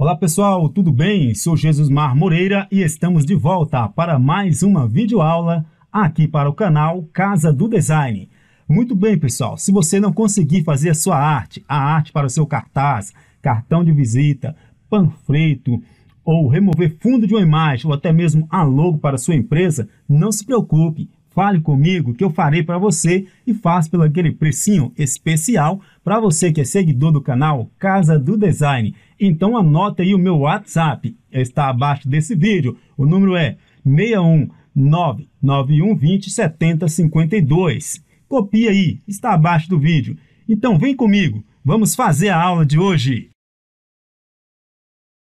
Olá pessoal, tudo bem? Sou Jesus Mar Moreira e estamos de volta para mais uma videoaula aqui para o canal Casa do Design. Muito bem pessoal, se você não conseguir fazer a sua arte, a arte para o seu cartaz, cartão de visita, panfleto ou remover fundo de uma imagem ou até mesmo a logo para a sua empresa, não se preocupe, Fale comigo que eu farei para você e faz pelo aquele precinho especial para você que é seguidor do canal Casa do Design. Então anote aí o meu WhatsApp, está abaixo desse vídeo. O número é 61991207052. Copia aí, está abaixo do vídeo. Então vem comigo, vamos fazer a aula de hoje.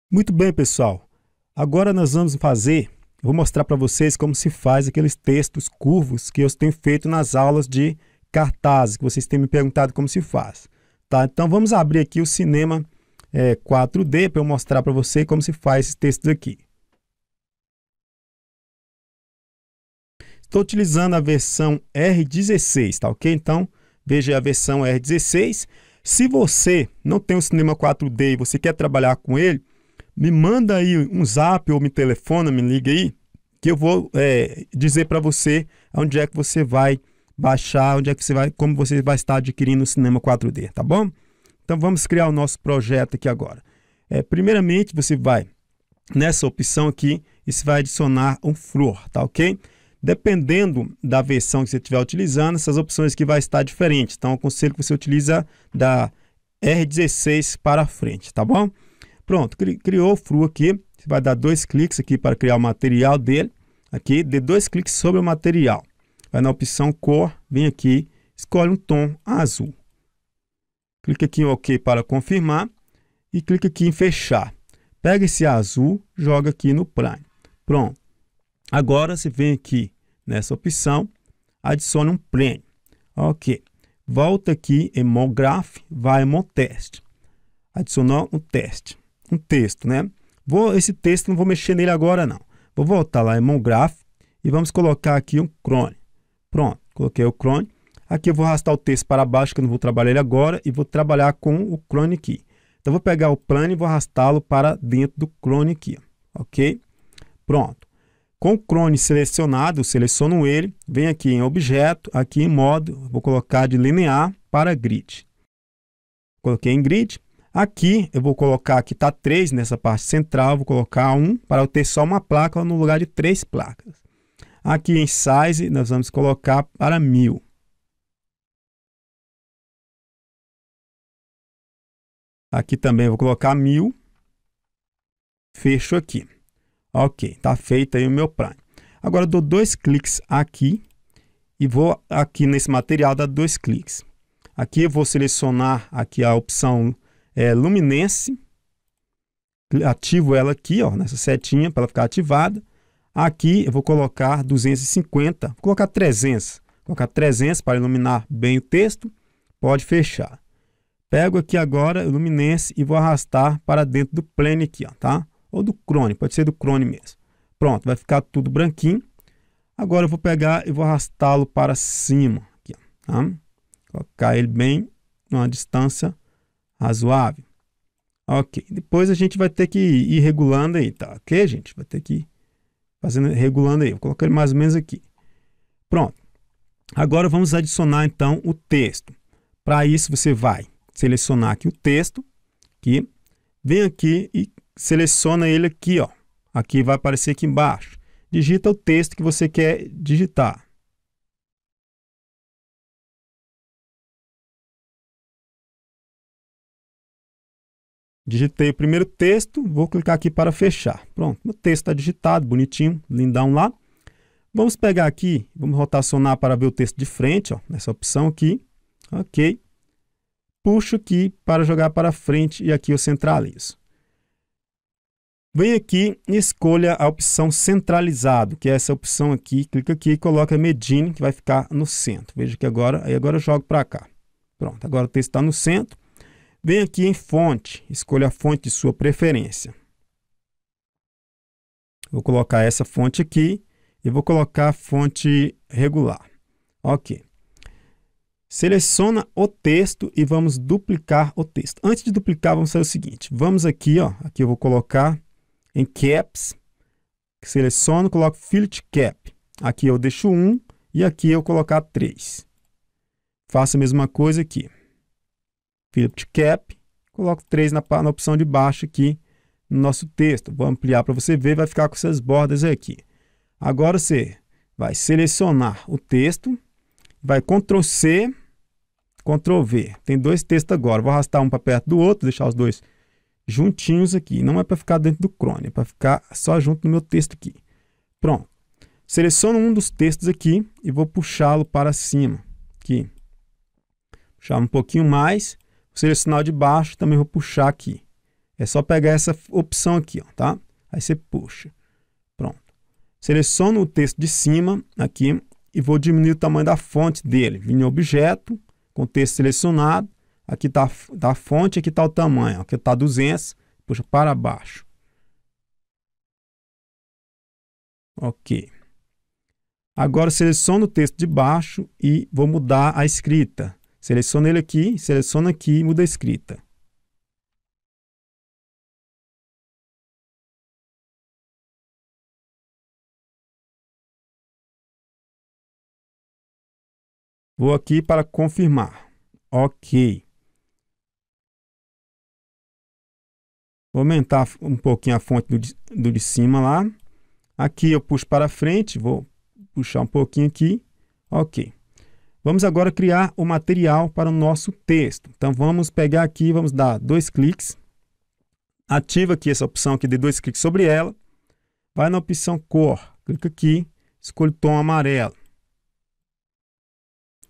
Muito bem, pessoal. Agora nós vamos fazer vou mostrar para vocês como se faz aqueles textos curvos que eu tenho feito nas aulas de cartazes, que vocês têm me perguntado como se faz. Tá? Então vamos abrir aqui o cinema é, 4D para eu mostrar para você como se faz esses textos aqui. Estou utilizando a versão R16, tá ok? Então, veja a versão R16. Se você não tem o Cinema 4D e você quer trabalhar com ele, me manda aí um zap ou me telefona, me liga aí, que eu vou é, dizer para você onde é que você vai baixar, onde é que você vai, como você vai estar adquirindo o cinema 4D, tá bom? Então vamos criar o nosso projeto aqui agora. É, primeiramente você vai nessa opção aqui e você vai adicionar um flor, tá ok? Dependendo da versão que você estiver utilizando, essas opções que vai estar diferentes. Então aconselho que você utiliza da R16 para frente, tá bom? Pronto, cri criou o fru aqui. Você vai dar dois cliques aqui para criar o material dele. Aqui, dê dois cliques sobre o material. Vai na opção cor, vem aqui, escolhe um tom azul. Clique aqui em OK para confirmar e clique aqui em fechar. Pega esse azul, joga aqui no Prime. Pronto. Agora você vem aqui nessa opção, adiciona um prêmio. Ok. Volta aqui em graph vai em Montest. Adicionar um teste, um texto, né? Vou, esse texto não vou mexer nele agora não. Vou voltar lá em meu e vamos colocar aqui um cron. Pronto, coloquei o cron. Aqui eu vou arrastar o texto para baixo, que eu não vou trabalhar ele agora, e vou trabalhar com o cron aqui. Então, vou pegar o plano e vou arrastá-lo para dentro do cron aqui, ok? Pronto. Com o cron selecionado, seleciono ele, venho aqui em objeto, aqui em modo, vou colocar de linear para grid. Coloquei em grid, Aqui eu vou colocar que está 3 nessa parte central, vou colocar 1 para eu ter só uma placa no lugar de três placas. Aqui em size nós vamos colocar para 1000. Aqui também vou colocar 1000. Fecho aqui. Ok, está feito aí o meu Prime. Agora dou dois cliques aqui e vou aqui nesse material dar dois cliques. Aqui eu vou selecionar aqui a opção é, luminense. Ativo ela aqui, ó, nessa setinha para ela ficar ativada. Aqui eu vou colocar 250, vou colocar 300. Vou colocar 300 para iluminar bem o texto. Pode fechar. Pego aqui agora o Luminense e vou arrastar para dentro do Plane aqui, ó, tá? Ou do Crone, pode ser do Crone mesmo. Pronto, vai ficar tudo branquinho. Agora eu vou pegar e vou arrastá-lo para cima, aqui, ó, tá? Colocar ele bem numa distância razoável. Ok, depois a gente vai ter que ir regulando aí, tá? Ok, gente? Vai ter que ir fazendo, regulando aí. Vou colocar ele mais ou menos aqui. Pronto. Agora vamos adicionar então o texto. Para isso você vai selecionar aqui o texto, aqui, vem aqui e seleciona ele aqui, ó. Aqui vai aparecer aqui embaixo. Digita o texto que você quer digitar. Digitei o primeiro texto, vou clicar aqui para fechar. Pronto, o texto está digitado, bonitinho, lindão lá. Vamos pegar aqui, vamos rotacionar para ver o texto de frente, ó, nessa opção aqui. Ok. Puxo aqui para jogar para frente e aqui eu centralizo. Venho aqui e escolha a opção centralizado, que é essa opção aqui. Clica aqui e coloca Medine, que vai ficar no centro. Veja que agora, aí agora eu jogo para cá. Pronto, agora o texto está no centro. Venha aqui em fonte, escolha a fonte de sua preferência. Vou colocar essa fonte aqui e vou colocar a fonte regular. Ok. Seleciona o texto e vamos duplicar o texto. Antes de duplicar, vamos fazer o seguinte. Vamos aqui, ó. Aqui eu vou colocar em caps. Seleciono, coloco fillet cap. Aqui eu deixo 1 e aqui eu colocar 3. Faço a mesma coisa aqui. Philip Cap, coloco 3 na, na opção de baixo aqui no nosso texto. Vou ampliar para você ver, vai ficar com essas bordas aqui. Agora você vai selecionar o texto, vai Ctrl C, Ctrl V. Tem dois textos agora, vou arrastar um para perto do outro, deixar os dois juntinhos aqui. Não é para ficar dentro do Chrome, é para ficar só junto no meu texto aqui. Pronto. Seleciono um dos textos aqui e vou puxá-lo para cima. Aqui. Puxar um pouquinho mais seja, sinal de baixo, também vou puxar aqui. É só pegar essa opção aqui, ó, tá? Aí você puxa. Pronto. Seleciono o texto de cima aqui e vou diminuir o tamanho da fonte dele. Vim em objeto, com o texto selecionado. Aqui está tá a fonte, aqui está o tamanho. Aqui está 200, puxa para baixo. Ok. Agora seleciono o texto de baixo e vou mudar a escrita. Seleciona ele aqui, seleciona aqui e muda a escrita. Vou aqui para confirmar. Ok. Vou aumentar um pouquinho a fonte do de, do de cima lá. Aqui eu puxo para frente, vou puxar um pouquinho aqui. Ok. Vamos agora criar o material para o nosso texto. Então vamos pegar aqui, vamos dar dois cliques. Ativa aqui essa opção aqui de dois cliques sobre ela. Vai na opção cor, clica aqui, escolhe tom amarelo.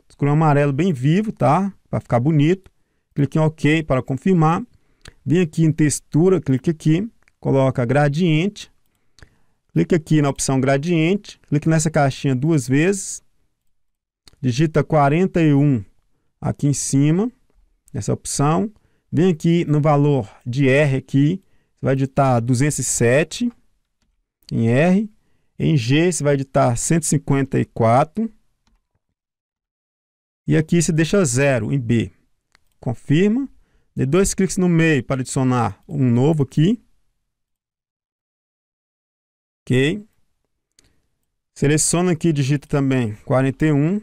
Escolhe um amarelo bem vivo, tá? Para ficar bonito. Clique em OK para confirmar. Vem aqui em textura, clique aqui, coloca gradiente. Clique aqui na opção gradiente, clique nessa caixinha duas vezes digita 41 aqui em cima, nessa opção. Vem aqui no valor de R aqui, você vai editar 207 em R. Em G você vai editar 154. E aqui você deixa zero em B. Confirma. Dê dois cliques no meio para adicionar um novo aqui. Ok. Seleciona aqui, digita também 41.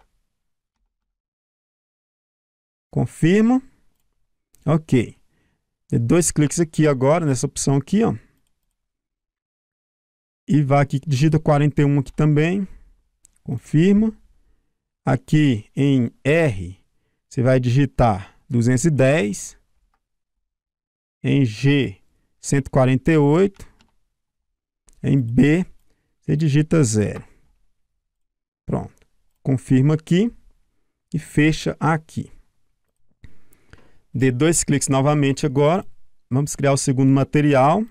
Confirmo. Ok. Dê dois cliques aqui agora, nessa opção aqui, ó. E vai aqui, digita 41 aqui também. Confirma. Aqui em R, você vai digitar 210. Em G, 148. Em B, você digita 0. Pronto. Confirma aqui e fecha aqui. Dê dois cliques novamente agora. Vamos criar o segundo material.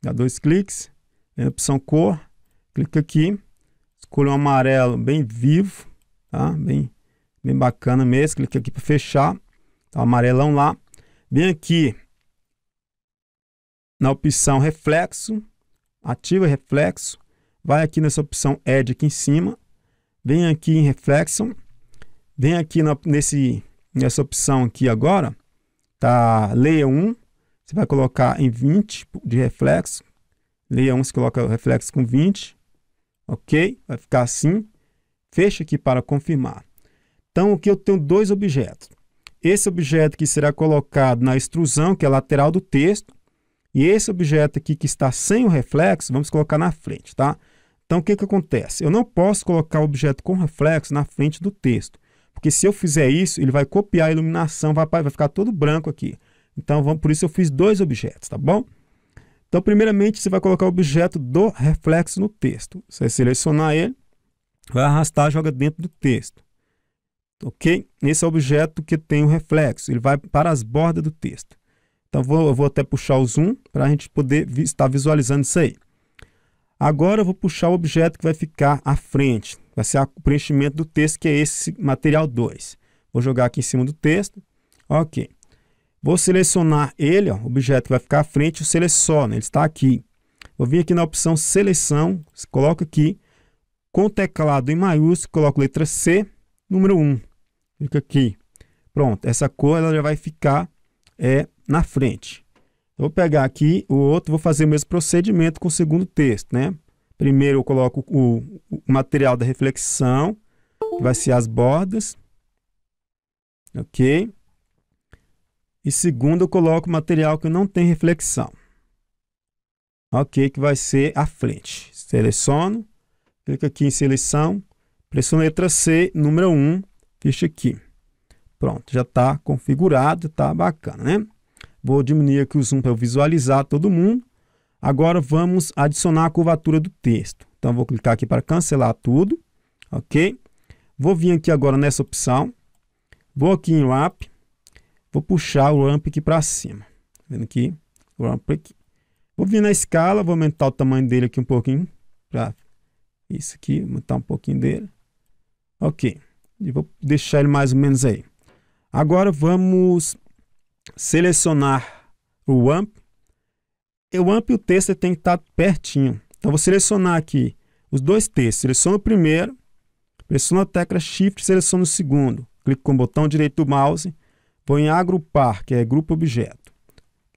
Dá dois cliques. Vem na opção cor. Clica aqui. Escolha um amarelo bem vivo. Tá? Bem, bem bacana mesmo. Clica aqui para fechar. Tá o amarelão lá. Vem aqui na opção reflexo. Ativa reflexo. Vai aqui nessa opção Edge aqui em cima. Vem aqui em reflexo. Vem aqui na, nesse, nessa opção aqui agora tá? Leia 1, você vai colocar em 20 de reflexo. Leia 1, você coloca o reflexo com 20. Ok? Vai ficar assim. Fecha aqui para confirmar. Então, aqui eu tenho dois objetos. Esse objeto que será colocado na extrusão, que é lateral do texto, e esse objeto aqui que está sem o reflexo, vamos colocar na frente, tá? Então, o que, que acontece? Eu não posso colocar o objeto com reflexo na frente do texto. Porque se eu fizer isso, ele vai copiar a iluminação, vai, vai ficar todo branco aqui. Então, vamos, por isso eu fiz dois objetos, tá bom? Então, primeiramente, você vai colocar o objeto do reflexo no texto. Você vai selecionar ele, vai arrastar, joga dentro do texto. Ok? Esse é o objeto que tem o reflexo. Ele vai para as bordas do texto. Então, vou, eu vou até puxar o zoom para a gente poder vi, estar visualizando isso aí. Agora, eu vou puxar o objeto que vai ficar à frente vai ser o preenchimento do texto, que é esse material 2. Vou jogar aqui em cima do texto. Ok. Vou selecionar ele, ó, o objeto que vai ficar à frente, eu seleciono, ele está aqui. Vou vir aqui na opção seleção, coloco aqui, com o teclado em maiúsculo, coloco letra C, número 1. Clica aqui. Pronto, essa cor ela já vai ficar é, na frente. Vou pegar aqui o outro, vou fazer o mesmo procedimento com o segundo texto, né? Primeiro eu coloco o, o material da reflexão, que vai ser as bordas. Ok? E segundo, eu coloco o material que não tem reflexão. Ok, que vai ser a frente. Seleciono, clico aqui em seleção, pressiono a letra C, número 1, fecha aqui. Pronto, já está configurado, está bacana, né? Vou diminuir aqui o zoom para eu visualizar todo mundo. Agora vamos adicionar a curvatura do texto. Então, vou clicar aqui para cancelar tudo, ok? Vou vir aqui agora nessa opção, vou aqui em Ramp, vou puxar o Ramp aqui para cima. Tá vendo aqui? O Ramp aqui. Vou vir na escala, vou aumentar o tamanho dele aqui um pouquinho, para isso aqui, aumentar um pouquinho dele. Ok, e vou deixar ele mais ou menos aí. Agora vamos selecionar o Ramp, o AMP e o texto tem que estar pertinho. Então, vou selecionar aqui os dois textos. Seleciono o primeiro, pressiono a tecla Shift, seleciono o segundo. Clico com o botão direito do mouse, vou em agrupar, que é grupo objeto.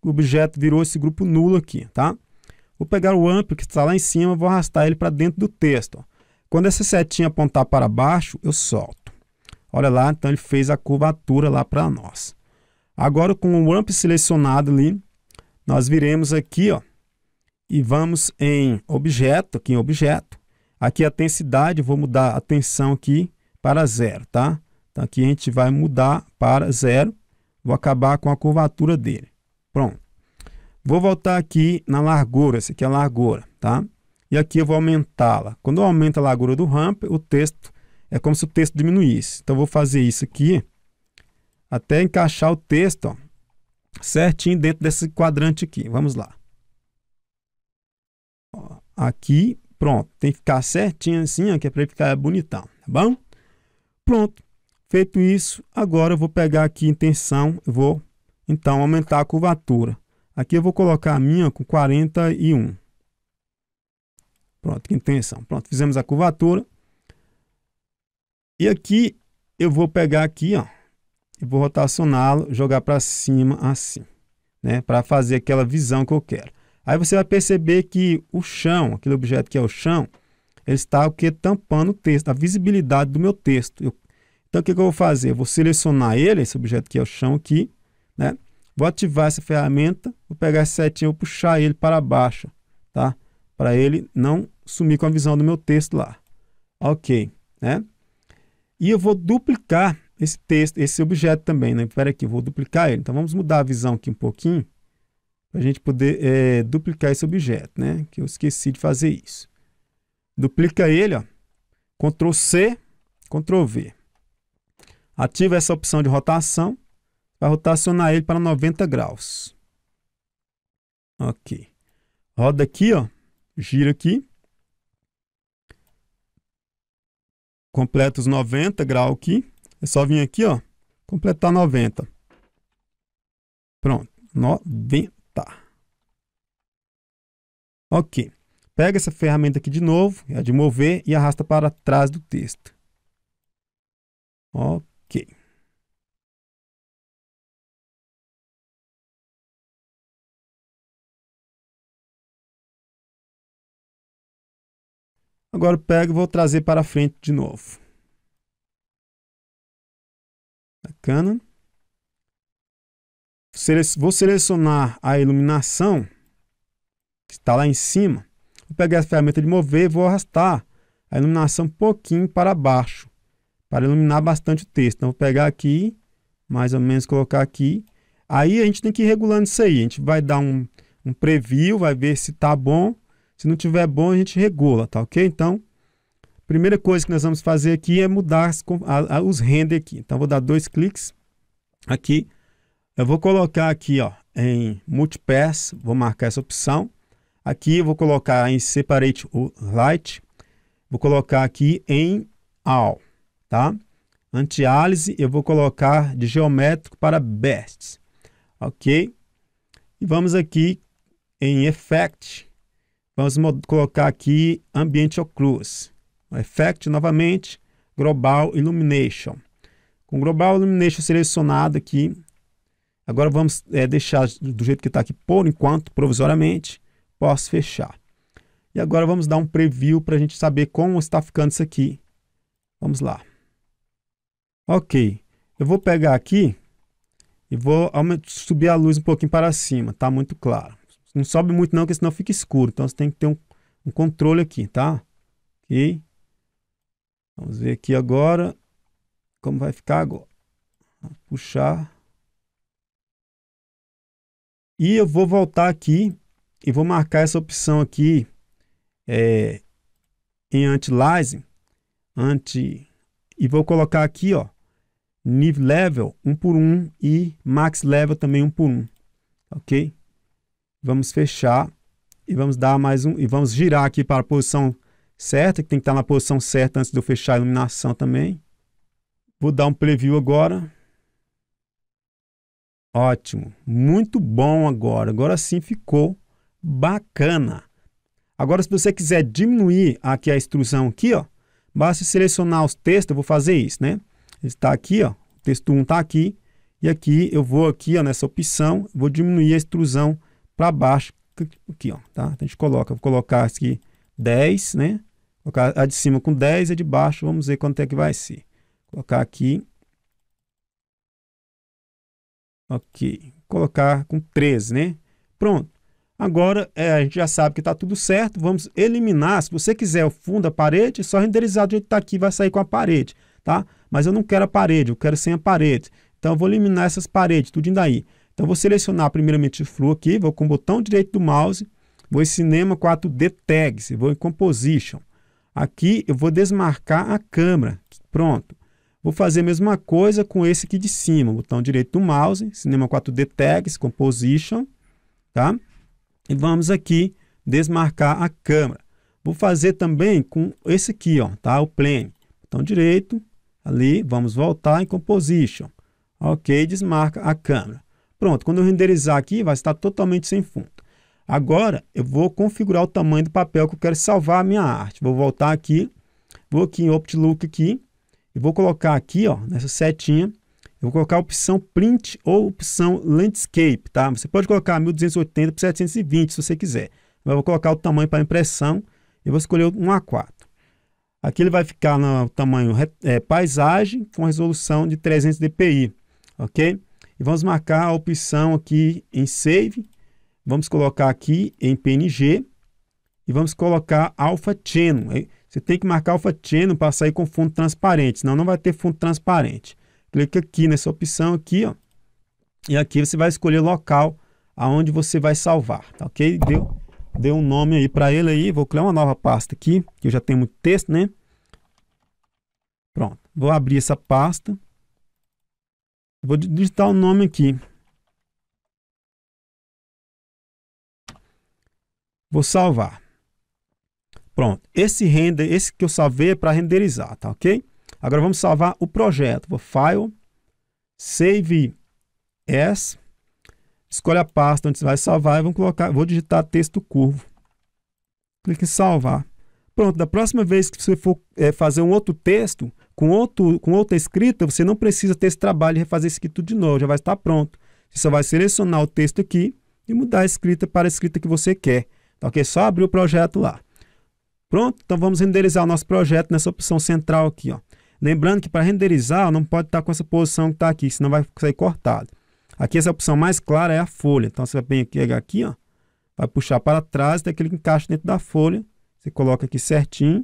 O objeto virou esse grupo nulo aqui, tá? Vou pegar o AMP que está lá em cima, vou arrastar ele para dentro do texto. Quando essa setinha apontar para baixo, eu solto. Olha lá, então ele fez a curvatura lá para nós. Agora, com o AMP selecionado ali, nós viremos aqui, ó, e vamos em objeto, aqui em objeto. Aqui a tensidade, vou mudar a tensão aqui para zero, tá? Então aqui a gente vai mudar para zero. Vou acabar com a curvatura dele. Pronto. Vou voltar aqui na largura, essa aqui é a largura, tá? E aqui eu vou aumentá-la. Quando eu aumento a largura do ramp, o texto é como se o texto diminuísse. Então vou fazer isso aqui até encaixar o texto, ó, certinho dentro desse quadrante aqui. Vamos lá. Ó, aqui, pronto. Tem que ficar certinho assim, ó, que é para ele ficar bonitão, tá bom? Pronto. Feito isso, agora eu vou pegar aqui em tensão, vou então aumentar a curvatura. Aqui eu vou colocar a minha com 41. Pronto, em tensão. Pronto, fizemos a curvatura. E aqui eu vou pegar aqui, ó, e vou rotacioná-lo, jogar para cima assim, né? Para fazer aquela visão que eu quero. Aí você vai perceber que o chão, aquele objeto que é o chão, ele está o que tampando o texto, a visibilidade do meu texto. Eu, então o que, que, eu vou fazer? Eu vou selecionar ele, esse objeto que é o chão aqui, né? Vou ativar essa ferramenta, vou pegar esse setinho, vou puxar ele para baixo, tá? Para ele não sumir com a visão do meu texto lá. Ok, né? E eu vou duplicar esse texto, esse objeto também, né? Espera aqui, eu vou duplicar ele. Então, vamos mudar a visão aqui um pouquinho para a gente poder é, duplicar esse objeto, né? Que eu esqueci de fazer isso. Duplica ele, ó. Ctrl C, Ctrl V. Ativa essa opção de rotação. Vai rotacionar ele para 90 graus. Ok. Roda aqui, ó. Gira aqui. Completa os 90 graus aqui. É só vir aqui, ó, completar 90. Pronto, 90. Ok. Pega essa ferramenta aqui de novo, a de mover, e arrasta para trás do texto. Ok. Agora pego e vou trazer para frente de novo. Bacana. Vou selecionar a iluminação, que está lá em cima. Vou pegar a ferramenta de mover e vou arrastar a iluminação um pouquinho para baixo, para iluminar bastante o texto. Então, vou pegar aqui, mais ou menos colocar aqui. Aí a gente tem que ir regulando isso aí. A gente vai dar um, um preview, vai ver se está bom. Se não tiver bom, a gente regula, tá ok? Então, Primeira coisa que nós vamos fazer aqui é mudar as, a, a, os render aqui. Então, vou dar dois cliques aqui. Eu vou colocar aqui ó, em Multipass, vou marcar essa opção. Aqui eu vou colocar em Separate Light, vou colocar aqui em All, tá? Antiálise, eu vou colocar de geométrico para Best, ok? E vamos aqui em Effect, vamos colocar aqui Ambiente Occluse. Effect novamente, Global Illumination. Com Global Illumination selecionado aqui, agora vamos é, deixar do jeito que está aqui por enquanto, provisoriamente, posso fechar. E agora vamos dar um preview para a gente saber como está ficando isso aqui. Vamos lá. Ok, eu vou pegar aqui e vou subir a luz um pouquinho para cima, tá muito claro. Não sobe muito não, porque senão fica escuro, então você tem que ter um, um controle aqui, tá? Ok. Vamos ver aqui agora como vai ficar agora. puxar. E eu vou voltar aqui e vou marcar essa opção aqui é, em anti-aliasing. Anti, e vou colocar aqui, ó, nível Level 1 um por 1 um, e Max Level também 1 um por 1. Ok? Vamos fechar e vamos dar mais um e vamos girar aqui para a posição certa, que tem que estar na posição certa antes de eu fechar a iluminação também. Vou dar um preview agora. Ótimo, muito bom agora. Agora sim ficou bacana. Agora, se você quiser diminuir aqui a extrusão aqui, ó, basta selecionar os textos, eu vou fazer isso, né? Ele está aqui, ó, o texto 1 está aqui, e aqui eu vou aqui, ó, nessa opção, vou diminuir a extrusão para baixo, aqui, ó, tá? Então, a gente coloca, vou colocar aqui 10, né? Colocar a de cima com 10 e a de baixo, vamos ver quanto é que vai ser. Colocar aqui. Ok. Colocar com 13, né? Pronto. Agora é, a gente já sabe que está tudo certo. Vamos eliminar. Se você quiser o fundo da parede, é só renderizar do jeito que está aqui, vai sair com a parede, tá? Mas eu não quero a parede, eu quero sem a parede. Então eu vou eliminar essas paredes, tudo indo aí. Então vou selecionar primeiramente o Flow aqui, vou com o botão direito do mouse, vou em Cinema 4D Tags, vou em Composition. Aqui eu vou desmarcar a câmera. Pronto. Vou fazer a mesma coisa com esse aqui de cima, botão direito do mouse, Cinema 4D Tags, Composition, tá? E vamos aqui desmarcar a câmera. Vou fazer também com esse aqui, ó, tá? O plane. Botão direito, ali, vamos voltar em Composition. Ok, desmarca a câmera. Pronto, quando eu renderizar aqui, vai estar totalmente sem fundo. Agora eu vou configurar o tamanho do papel que eu quero salvar a minha arte. Vou voltar aqui, vou aqui em Optlook aqui e vou colocar aqui, ó, nessa setinha, eu vou colocar a opção Print ou opção Landscape, tá? Você pode colocar 1280 por 720 se você quiser. Eu vou colocar o tamanho para impressão e vou escolher um A4. Aqui ele vai ficar no tamanho é, paisagem com resolução de 300 dpi, ok? E vamos marcar a opção aqui em Save Vamos colocar aqui em PNG e vamos colocar Alpha channel. Você tem que marcar Alpha channel para sair com fundo transparente, senão não vai ter fundo transparente. Clique aqui nessa opção aqui, ó. E aqui você vai escolher local aonde você vai salvar, tá ok? Deu, deu um nome aí para ele aí. Vou criar uma nova pasta aqui, que eu já tenho muito texto, né? Pronto. Vou abrir essa pasta. Vou digitar o nome aqui. Vou salvar. Pronto. Esse render, esse que eu salvei é para renderizar, tá ok? Agora vamos salvar o projeto. Vou File, Save As. Escolhe a pasta onde você vai salvar e vamos colocar, vou digitar texto curvo. Clique em salvar. Pronto, da próxima vez que você for é, fazer um outro texto, com, outro, com outra escrita, você não precisa ter esse trabalho e refazer isso aqui tudo de novo, já vai estar pronto. Você só vai selecionar o texto aqui e mudar a escrita para a escrita que você quer. Tá ok? Só abrir o projeto lá. Pronto, então vamos renderizar o nosso projeto nessa opção central aqui, ó. Lembrando que para renderizar, não pode estar com essa posição que está aqui, senão vai sair cortado. Aqui essa opção mais clara é a folha. Então você vai pegar aqui, ó, vai puxar para trás, tem que encaixa dentro da folha. Você coloca aqui certinho,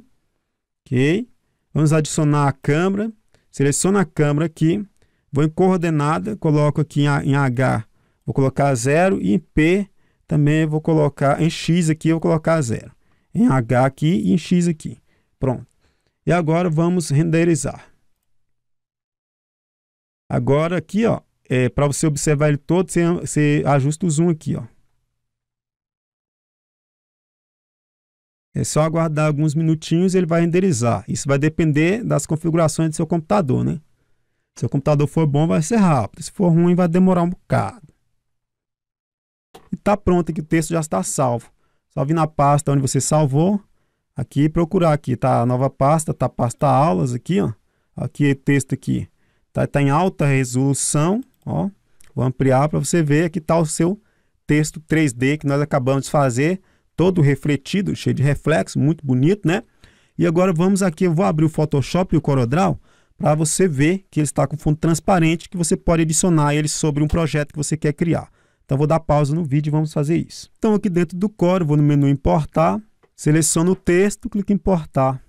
ok? Vamos adicionar a câmera. Seleciona a câmera aqui. Vou em coordenada, coloco aqui em H, vou colocar 0 e em P também vou colocar em x aqui, eu vou colocar zero. Em h aqui e em x aqui. Pronto. E agora vamos renderizar. Agora aqui, ó, é, para você observar ele todo, você, você ajusta o zoom aqui, ó. É só aguardar alguns minutinhos e ele vai renderizar. Isso vai depender das configurações do seu computador, né? Se o computador for bom, vai ser rápido. Se for ruim, vai demorar um bocado e está pronto aqui, o texto já está salvo. Só vir na pasta onde você salvou, aqui procurar aqui, tá a nova pasta, tá a pasta aulas aqui, ó. Aqui é texto aqui. Tá, tá em alta resolução, ó. Vou ampliar para você ver aqui tá o seu texto 3D que nós acabamos de fazer, todo refletido, cheio de reflexo, muito bonito, né? E agora vamos aqui, eu vou abrir o Photoshop e o CorelDRAW para você ver que ele está com fundo transparente, que você pode adicionar ele sobre um projeto que você quer criar. Então vou dar pausa no vídeo e vamos fazer isso. Então aqui dentro do Core, vou no menu importar, seleciono o texto, clico em importar.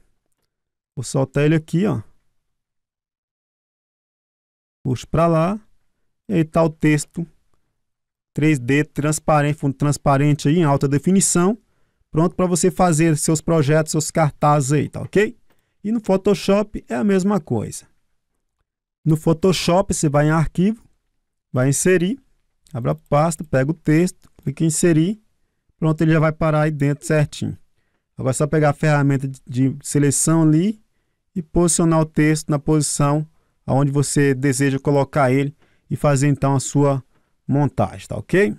Vou soltar ele aqui, ó. Puxo para lá. E aí está o texto 3D transparente, fundo transparente aí em alta definição, pronto para você fazer seus projetos, seus cartazes aí, tá OK? E no Photoshop é a mesma coisa. No Photoshop você vai em arquivo, vai inserir Abra a pasta, pega o texto, clica em inserir. Pronto, ele já vai parar aí dentro certinho. Agora é só pegar a ferramenta de seleção ali e posicionar o texto na posição aonde você deseja colocar ele e fazer então a sua montagem, tá ok?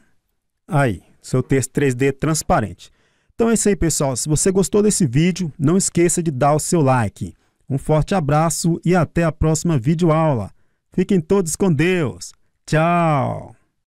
Aí, seu texto 3D transparente. Então é isso aí, pessoal. Se você gostou desse vídeo, não esqueça de dar o seu like. Um forte abraço e até a próxima videoaula. Fiquem todos com Deus. Tchau!